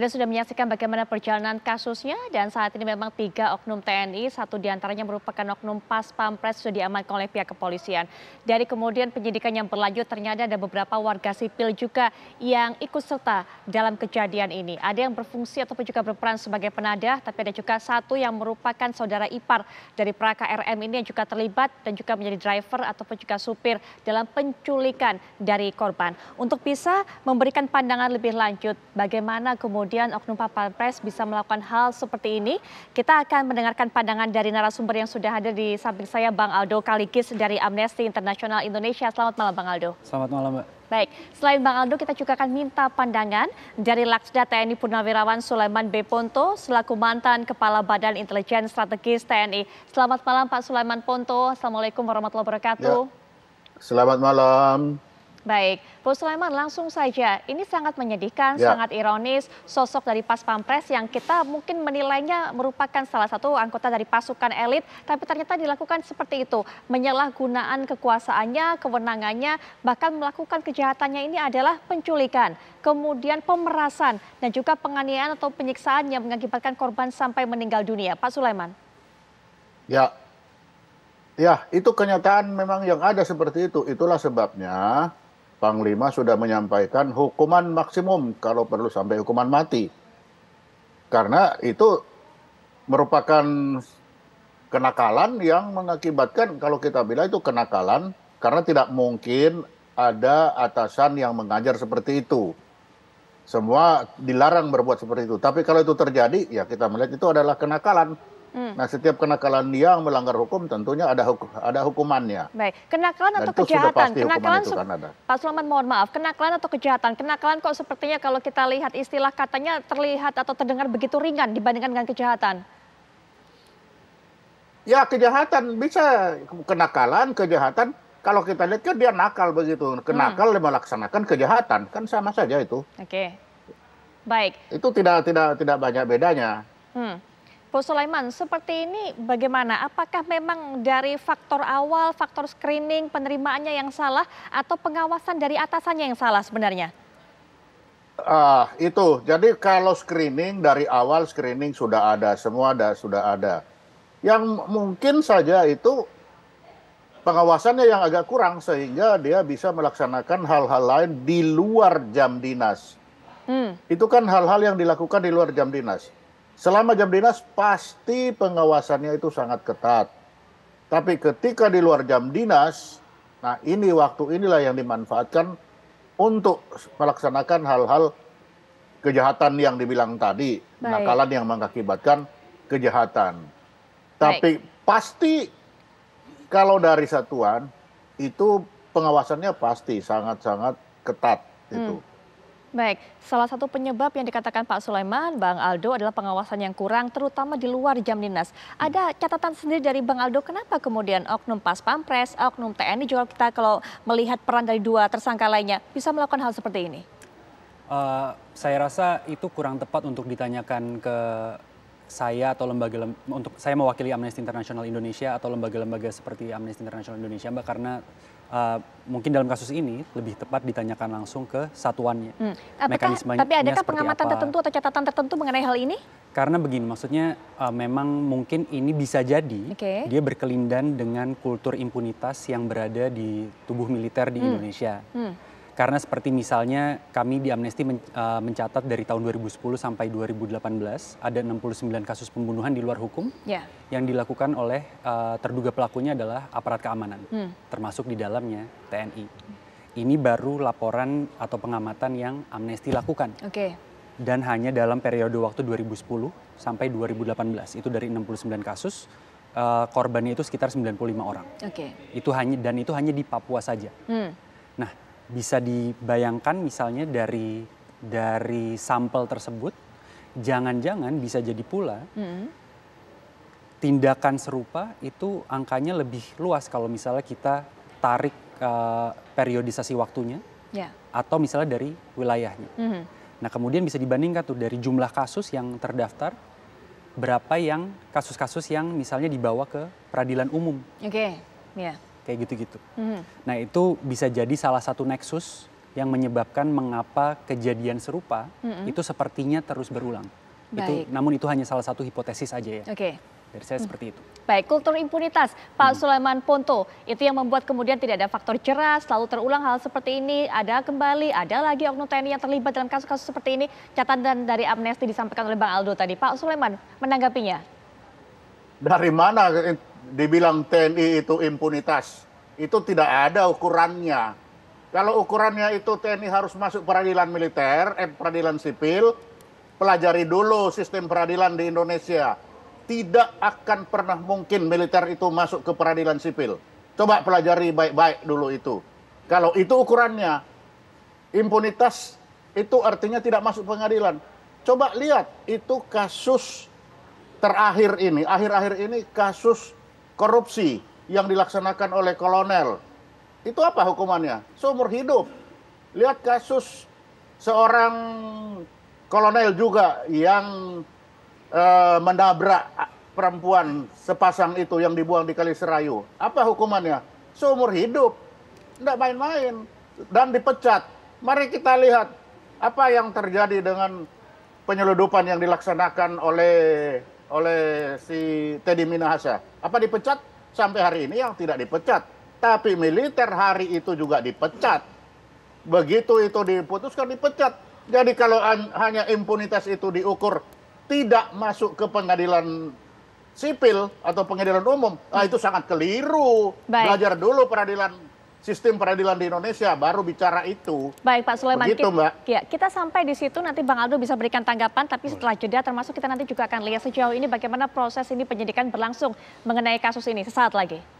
Anda sudah menyaksikan bagaimana perjalanan kasusnya dan saat ini memang tiga oknum TNI, satu diantaranya merupakan oknum pas pampres sudah diamankan oleh pihak kepolisian. Dari kemudian penyidikan yang berlanjut ternyata ada beberapa warga sipil juga yang ikut serta dalam kejadian ini. Ada yang berfungsi ataupun juga berperan sebagai penadah, tapi ada juga satu yang merupakan saudara ipar dari Praka RM ini yang juga terlibat dan juga menjadi driver ataupun juga supir dalam penculikan dari korban. Untuk bisa memberikan pandangan lebih lanjut bagaimana kemudian kemudian oknum Papal Pres bisa melakukan hal seperti ini. Kita akan mendengarkan pandangan dari narasumber yang sudah hadir di samping saya, Bang Aldo Kaligis dari Amnesty International Indonesia. Selamat malam, Bang Aldo. Selamat malam, Mbak. Baik, selain Bang Aldo, kita juga akan minta pandangan dari Laksda TNI Purnawirawan Sulaiman B. Ponto, selaku mantan Kepala Badan Intelijen Strategis TNI. Selamat malam Pak Sulaiman Ponto, Assalamualaikum warahmatullahi wabarakatuh. Ya. Selamat malam. Baik, Bu Sulaiman langsung saja. Ini sangat menyedihkan, ya. sangat ironis sosok dari Pas Pampres yang kita mungkin menilainya merupakan salah satu anggota dari pasukan elit, tapi ternyata dilakukan seperti itu, menyalahgunaan kekuasaannya, kewenangannya, bahkan melakukan kejahatannya ini adalah penculikan, kemudian pemerasan dan juga penganiayaan atau penyiksaan yang mengakibatkan korban sampai meninggal dunia. Pak Sulaiman. Ya. Ya, itu kenyataan memang yang ada seperti itu. Itulah sebabnya Panglima sudah menyampaikan hukuman maksimum kalau perlu sampai hukuman mati. Karena itu merupakan kenakalan yang mengakibatkan kalau kita bilang itu kenakalan karena tidak mungkin ada atasan yang mengajar seperti itu. Semua dilarang berbuat seperti itu. Tapi kalau itu terjadi, ya kita melihat itu adalah kenakalan. Hmm. Nah, setiap kenakalan yang melanggar hukum tentunya ada ada hukumannya. Baik, kenakalan atau kejahatan? Kenakalan itu kan ada. Pak sulaman mohon maaf, kenakalan atau kejahatan? Kenakalan kok sepertinya kalau kita lihat istilah katanya terlihat atau terdengar begitu ringan dibandingkan dengan kejahatan? Ya, kejahatan bisa kenakalan, kejahatan kalau kita lihat kan dia nakal begitu. Kenakal hmm. melaksanakan kejahatan, kan sama saja itu. Oke. Okay. Baik. Itu tidak tidak tidak banyak bedanya. Hmm. Bu Sulaiman, seperti ini bagaimana? Apakah memang dari faktor awal, faktor screening, penerimaannya yang salah, atau pengawasan dari atasannya yang salah sebenarnya? Ah, itu. Jadi kalau screening dari awal screening sudah ada, semua ada, sudah ada. Yang mungkin saja itu pengawasannya yang agak kurang sehingga dia bisa melaksanakan hal-hal lain di luar jam dinas. Hmm. Itu kan hal-hal yang dilakukan di luar jam dinas Selama jam dinas pasti pengawasannya itu sangat ketat. Tapi ketika di luar jam dinas, nah ini waktu inilah yang dimanfaatkan untuk melaksanakan hal-hal kejahatan yang dibilang tadi, nah, Baik. nakalan yang mengakibatkan kejahatan. Baik. Tapi pasti kalau dari satuan itu pengawasannya pasti sangat-sangat ketat hmm. Baik, salah satu penyebab yang dikatakan Pak Sulaiman, Bang Aldo adalah pengawasan yang kurang, terutama di luar jam dinas. Ada catatan sendiri dari Bang Aldo, kenapa kemudian oknum pas pampres, oknum TNI juga kita kalau melihat peran dari dua tersangka lainnya bisa melakukan hal seperti ini? Uh, saya rasa itu kurang tepat untuk ditanyakan ke saya atau lembaga untuk saya mewakili Amnesty International Indonesia atau lembaga-lembaga seperti Amnesty International Indonesia, Mbak, karena uh, mungkin dalam kasus ini lebih tepat ditanyakan langsung ke satuannya. Hmm. Apakah, mekanismenya tapi adakah pengamatan apa? tertentu atau catatan tertentu mengenai hal ini? Karena begini, maksudnya uh, memang mungkin ini bisa jadi okay. dia berkelindan dengan kultur impunitas yang berada di tubuh militer di hmm. Indonesia. Hmm. Karena seperti misalnya kami di Amnesty men, uh, mencatat dari tahun 2010 sampai 2018 ada 69 kasus pembunuhan di luar hukum yeah. yang dilakukan oleh uh, terduga pelakunya adalah aparat keamanan, hmm. termasuk di dalamnya TNI. Ini baru laporan atau pengamatan yang Amnesty lakukan. Okay. Dan hanya dalam periode waktu 2010 sampai 2018 itu dari 69 kasus uh, korbannya itu sekitar 95 orang. Okay. Itu hanya dan itu hanya di Papua saja. Hmm bisa dibayangkan misalnya dari dari sampel tersebut jangan-jangan bisa jadi pula mm. tindakan serupa itu angkanya lebih luas kalau misalnya kita tarik uh, periodisasi waktunya yeah. atau misalnya dari wilayahnya. Mm -hmm. Nah kemudian bisa dibandingkan tuh dari jumlah kasus yang terdaftar berapa yang kasus-kasus yang misalnya dibawa ke peradilan umum. Oke, okay. ya. Yeah kayak gitu-gitu. Mm. Nah itu bisa jadi salah satu nexus yang menyebabkan mengapa kejadian serupa mm -hmm. itu sepertinya terus berulang. Baik. Itu, namun itu hanya salah satu hipotesis aja ya. Oke. Okay. Dari saya mm. seperti itu. Baik, kultur impunitas Pak hmm. Sulaiman Ponto itu yang membuat kemudian tidak ada faktor jerah, selalu terulang hal seperti ini, ada kembali, ada lagi oknum TNI yang terlibat dalam kasus-kasus seperti ini. Catatan dari amnesti disampaikan oleh Bang Aldo tadi. Pak Sulaiman menanggapinya. Dari mana dibilang TNI itu impunitas, itu tidak ada ukurannya. Kalau ukurannya itu TNI harus masuk peradilan militer, eh, peradilan sipil, pelajari dulu sistem peradilan di Indonesia. Tidak akan pernah mungkin militer itu masuk ke peradilan sipil. Coba pelajari baik-baik dulu itu. Kalau itu ukurannya, impunitas itu artinya tidak masuk pengadilan. Coba lihat, itu kasus terakhir ini, akhir-akhir ini kasus korupsi yang dilaksanakan oleh kolonel. Itu apa hukumannya? Seumur hidup. Lihat kasus seorang kolonel juga yang e, mendabrak perempuan sepasang itu yang dibuang di kali serayu. Apa hukumannya? Seumur hidup. Tidak main-main. Dan dipecat. Mari kita lihat apa yang terjadi dengan penyeludupan yang dilaksanakan oleh oleh si Teddy Minahasa. Apa dipecat? Sampai hari ini yang tidak dipecat. Tapi militer hari itu juga dipecat. Begitu itu diputuskan dipecat. Jadi kalau hanya impunitas itu diukur tidak masuk ke pengadilan sipil atau pengadilan umum, nah itu sangat keliru. Baik. Belajar dulu peradilan sistem peradilan di Indonesia baru bicara itu. Baik Pak Sulaiman, Begitu, kita, Mbak. Ya, kita sampai di situ nanti Bang Aldo bisa berikan tanggapan tapi setelah jeda termasuk kita nanti juga akan lihat sejauh ini bagaimana proses ini penyidikan berlangsung mengenai kasus ini sesaat lagi.